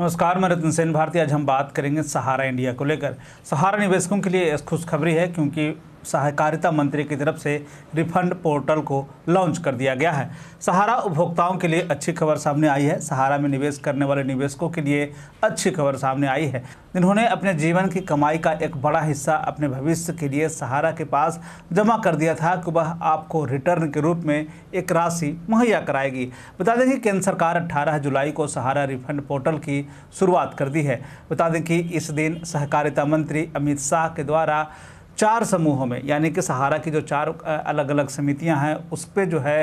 नमस्कार मैं रतन सेन भारती आज हम बात करेंगे सहारा इंडिया को लेकर सहारा निवेशकों के लिए खुशखबरी है क्योंकि सहकारिता मंत्री की तरफ से रिफंड पोर्टल को लॉन्च कर दिया गया है सहारा उपभोक्ताओं के लिए अच्छी खबर सामने आई है सहारा में निवेश करने वाले निवेशकों के लिए अच्छी खबर सामने आई है जिन्होंने अपने जीवन की कमाई का एक बड़ा हिस्सा अपने भविष्य के लिए सहारा के पास जमा कर दिया था कि वह आपको रिटर्न के रूप में एक राशि मुहैया कराएगी बता दें कि केंद्र सरकार 18 जुलाई को सहारा रिफंड पोर्टल की शुरुआत कर दी है बता दें कि इस दिन सहकारिता मंत्री अमित शाह के द्वारा चार समूहों में यानी कि सहारा की जो चार अलग अलग समितियां हैं उस पर जो है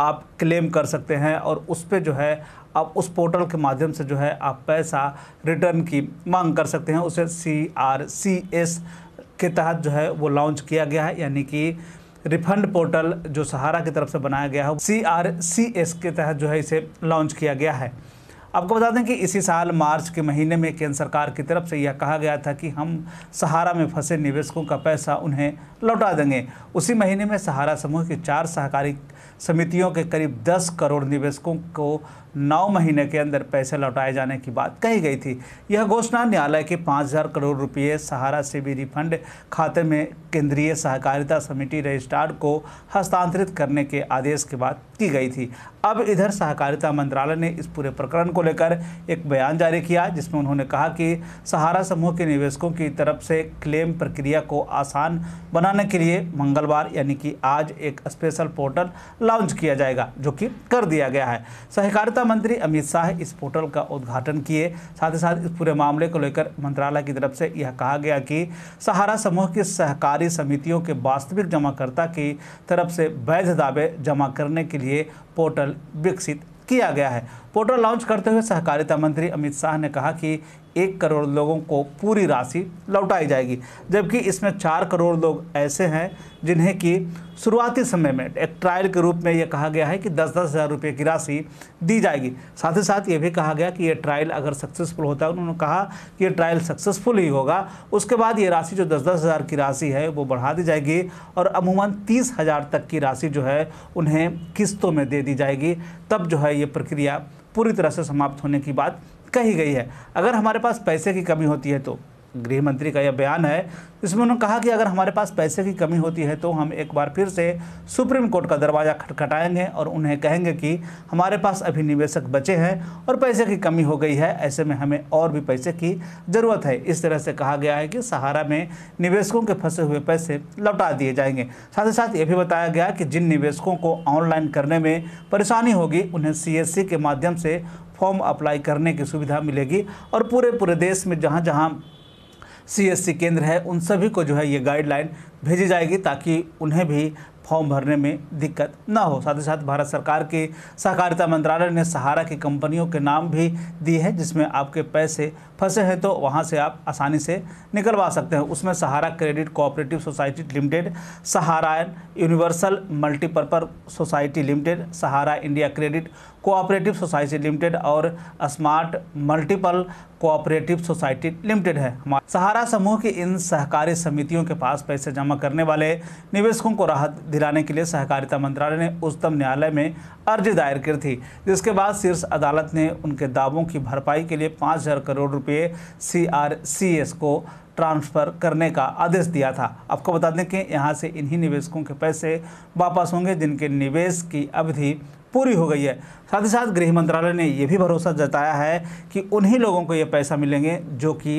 आप क्लेम कर सकते हैं और उस पर जो है आप उस पोर्टल के माध्यम से जो है आप पैसा रिटर्न की मांग कर सकते हैं उसे सी आर सी एस के तहत जो है वो लॉन्च किया गया है यानी कि रिफंड पोर्टल जो सहारा की तरफ से बनाया गया है सी आर सी एस के तहत जो है इसे लॉन्च किया गया है आपको बता दें कि इसी साल मार्च के महीने में केंद्र सरकार की तरफ से यह कहा गया था कि हम सहारा में फंसे निवेशकों का पैसा उन्हें लौटा देंगे उसी महीने में सहारा समूह की चार सहकारी समितियों के करीब दस करोड़ निवेशकों को नौ महीने के अंदर पैसे लौटाए जाने की बात कही गई थी यह घोषणा न्यायालय के पाँच हज़ार करोड़ रुपये सहारा शिविरी फंड खाते में केंद्रीय सहकारिता समिति रजिस्ट्रार को हस्तांतरित करने के आदेश के बाद की गई थी अब इधर सहकारिता मंत्रालय ने इस पूरे प्रकरण को लेकर एक बयान जारी किया जिसमें उन्होंने कहा कि सहारा समूह के निवेशकों की तरफ से क्लेम प्रक्रिया को आसान बनाने के लिए मंगलवार यानी कि आज एक स्पेशल पोर्टल लॉन्च किया जाएगा जो कि कर दिया गया है सहकारिता मंत्री अमित शाह इस पोर्टल का उद्घाटन किए साथ ही साथ इस पूरे मामले को लेकर मंत्रालय की तरफ से यह कहा गया कि सहारा समूह की सहकारी समितियों के वास्तविक जमाकर्ता की तरफ से वैध दावे जमा करने के लिए पोर्टल विकसित किया गया है पोर्टल लॉन्च करते हुए सहकारिता मंत्री अमित शाह ने कहा कि एक करोड़ लोगों को पूरी राशि लौटाई जाएगी जबकि इसमें चार करोड़ लोग ऐसे हैं जिन्हें कि शुरुआती समय में एक ट्रायल के रूप में ये कहा गया है कि दस दस हज़ार रुपये की राशि दी जाएगी साथ ही साथ ये भी कहा गया कि ये ट्रायल अगर सक्सेसफुल होता है उन्होंने कहा कि ये ट्रायल सक्सेसफुल ही होगा उसके बाद ये राशि जो दस दस हज़ार की राशि है वो बढ़ा दी जाएगी और अमूमन तीस हज़ार तक की राशि जो है उन्हें किस्तों में दे दी जाएगी तब जो है ये प्रक्रिया पूरी तरह से समाप्त होने की बात कही गई है अगर हमारे पास पैसे की कमी होती है तो गृह मंत्री का यह बयान है इसमें उन्होंने कहा कि अगर हमारे पास पैसे की कमी होती है तो हम एक बार फिर से सुप्रीम कोर्ट का दरवाज़ा खटखटाएंगे और उन्हें कहेंगे कि हमारे पास अभी निवेशक बचे हैं और पैसे की कमी हो गई है ऐसे में हमें और भी पैसे की ज़रूरत है इस तरह से कहा गया है कि सहारा में निवेशकों के फंसे हुए पैसे लौटा दिए जाएंगे साथ ही साथ ये भी बताया गया कि जिन निवेशकों को ऑनलाइन करने में परेशानी होगी उन्हें सी के माध्यम से फॉर्म अप्लाई करने की सुविधा मिलेगी और पूरे पूरे देश में जहाँ जहाँ सीएससी केंद्र है उन सभी को जो है ये गाइडलाइन भेजी जाएगी ताकि उन्हें भी फॉर्म भरने में दिक्कत न हो साथ ही साथ भारत सरकार के सहकारिता मंत्रालय ने सहारा की कंपनियों के नाम भी दिए हैं जिसमें आपके पैसे फंसे हैं तो वहाँ से आप आसानी से निकलवा सकते हैं उसमें Sahara credit cooperative society limited Sahara universal multipurpose society limited Sahara India credit cooperative society limited और smart multiple cooperative society limited है सहारा समूह की इन सहकारी समितियों के पास पैसे जमा जमा करने वाले निवेशकों को राहत दिलाने के लिए सहकारिता मंत्रालय ने उच्चतम न्यायालय में अर्जी दायर की थी जिसके बाद शीर्ष अदालत ने उनके दावों की भरपाई के लिए पाँच हज़ार करोड़ रुपये सी को ट्रांसफ़र करने का आदेश दिया था आपको बता दें कि यहाँ से इन्हीं निवेशकों के पैसे वापस होंगे जिनके निवेश की अवधि पूरी हो गई है साथ ही साथ गृह मंत्रालय ने यह भी भरोसा जताया है कि उन्हीं लोगों को ये पैसा मिलेंगे जो कि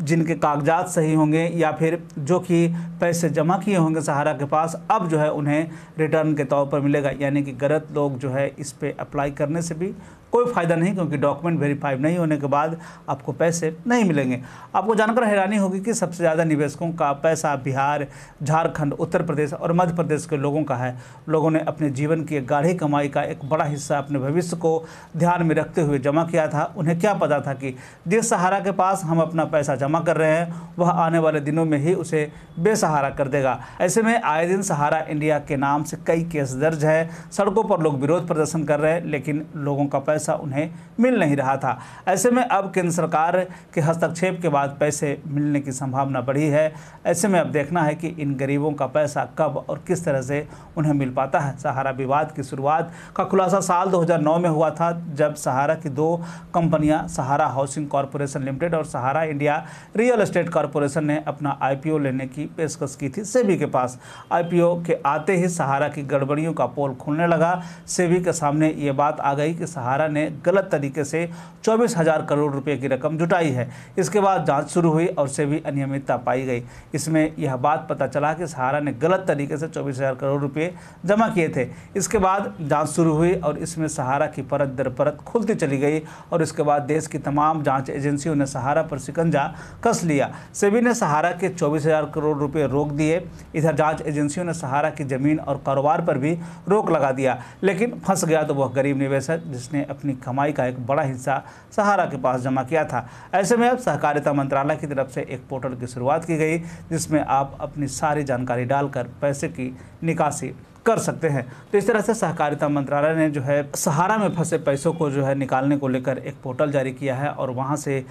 जिनके कागजात सही होंगे या फिर जो कि पैसे जमा किए होंगे सहारा के पास अब जो है उन्हें रिटर्न के तौर पर मिलेगा यानी कि गलत लोग जो है इस पर अप्लाई करने से भी कोई फ़ायदा नहीं क्योंकि डॉक्यूमेंट वेरीफाइड नहीं होने के बाद आपको पैसे नहीं मिलेंगे आपको जानकर हैरानी होगी कि सबसे ज़्यादा निवेशकों का पैसा बिहार झारखंड उत्तर प्रदेश और मध्य प्रदेश के लोगों का है लोगों ने अपने जीवन की गाढ़ी कमाई का एक बड़ा हिस्सा अपने भविष्य को ध्यान में रखते हुए जमा किया था उन्हें क्या पता था कि जिस सहारा के पास हम अपना पैसा जमा कर रहे हैं वह आने वाले दिनों में ही उसे बेसहारा कर देगा ऐसे में आए दिन सहारा इंडिया के नाम से कई केस दर्ज है सड़कों पर लोग विरोध प्रदर्शन कर रहे हैं लेकिन लोगों का पैसा पैसा उन्हें मिल नहीं रहा था ऐसे में अब केंद्र सरकार के हस्तक्षेप के बाद पैसे मिलने की संभावना बढ़ी है ऐसे में अब देखना है कि इन गरीबों का पैसा कब और किस तरह से उन्हें मिल पाता है सहारा विवाद की शुरुआत का खुलासा साल 2009 में हुआ था जब सहारा की दो कंपनियां सहारा हाउसिंग कॉरपोरेशन लिमिटेड और Sahara India real estate corporation ने अपना आई लेने की पेशकश की थी सेबी के पास आईपीओ के आते ही सहारा की गड़बड़ियों का पोल खुलने लगा सेबी के सामने ये बात आ गई कि सहारा ने गलत तरीके से चौबीस हज़ार करोड़ रुपए की रकम जुटाई है इसके बाद जांच शुरू हुई और उससे भी अनियमितता पाई गई इसमें यह बात पता चला कि सहारा ने गलत तरीके से चौबीस हज़ार करोड़ रुपए जमा किए थे इसके बाद जाँच शुरू हुई और इसमें सहारा की परत दर परत खुलती चली गई और इसके बाद देश की तमाम जाँच एजेंसियों ने सहारा पर शिकंजा कस लिया सेबी ने सहारा के चौबीस करोड़ रुपये रोक दिए इधर जाँच एजेंसियों ने सहारा की ज़मीन और कारोबार पर भी रोक लगा दिया लेकिन फंस गया तो वह गरीब निवेशक जिसने अपनी अपनी कमाई का एक बड़ा हिस्सा सहारा के पास जमा किया था ऐसे में अब सहकारिता मंत्रालय की तरफ से एक पोर्टल की शुरुआत की गई जिसमें आप अपनी सारी जानकारी डालकर पैसे की निकासी कर सकते हैं तो इस तरह से सहकारिता मंत्रालय ने जो है सहारा में फंसे पैसों को जो है निकालने को लेकर एक पोर्टल जारी किया है और वहाँ से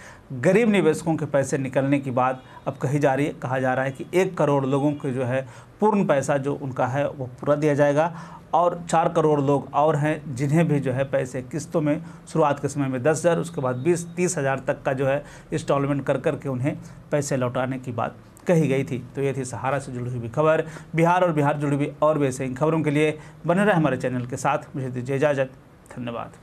गरीब निवेशकों के पैसे निकलने की बात अब कही जा रही है कहा जा रहा है कि एक करोड़ लोगों के जो है पूर्ण पैसा जो उनका है वो पूरा दिया जाएगा और चार करोड़ लोग और हैं जिन्हें भी जो है पैसे किस्तों में शुरुआत के समय में दस हज़ार उसके बाद बीस तीस हज़ार तक का जो है इंस्टॉलमेंट कर कर के उन्हें पैसे लौटाने की बात कही गई थी तो ये थी सहारा से जुड़ी हुई खबर बिहार और बिहार जुड़ी हुई और भी ऐसे इन खबरों के लिए बने रहे हमारे चैनल के साथ मुझे दीजिए इजाज़त धन्यवाद